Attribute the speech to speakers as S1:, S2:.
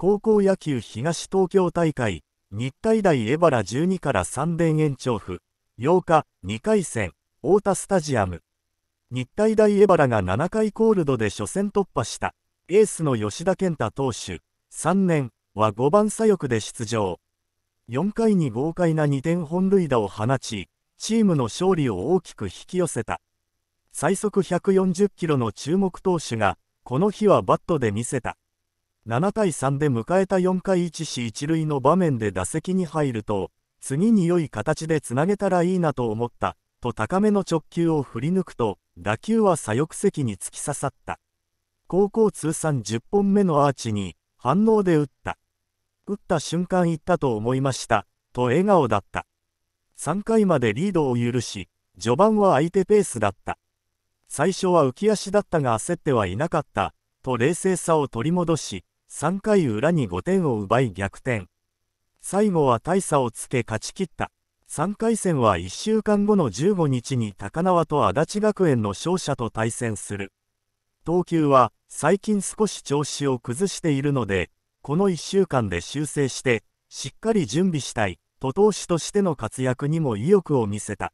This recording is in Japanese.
S1: 高校野球東東京大会、日体大荏原12から3連延長府、8日、2回戦、太田スタジアム。日体大荏原が7回コールドで初戦突破した、エースの吉田健太投手、3年は5番左翼で出場。4回に豪快な2点本塁打を放ち、チームの勝利を大きく引き寄せた。最速140キロの注目投手が、この日はバットで見せた。7対3で迎えた4回1死1塁の場面で打席に入ると、次に良い形でつなげたらいいなと思った、と高めの直球を振り抜くと、打球は左翼席に突き刺さった。高校通算10本目のアーチに、反応で打った。打った瞬間行ったと思いました、と笑顔だった。3回までリードを許し、序盤は相手ペースだった。最初は浮き足だったが焦ってはいなかった、と冷静さを取り戻し、3回裏に5点を奪い逆転。最後は大差をつけ勝ち切った。3回戦は1週間後の15日に高輪と足立学園の勝者と対戦する。投球は最近少し調子を崩しているので、この1週間で修正して、しっかり準備したい、と投手としての活躍にも意欲を見せた。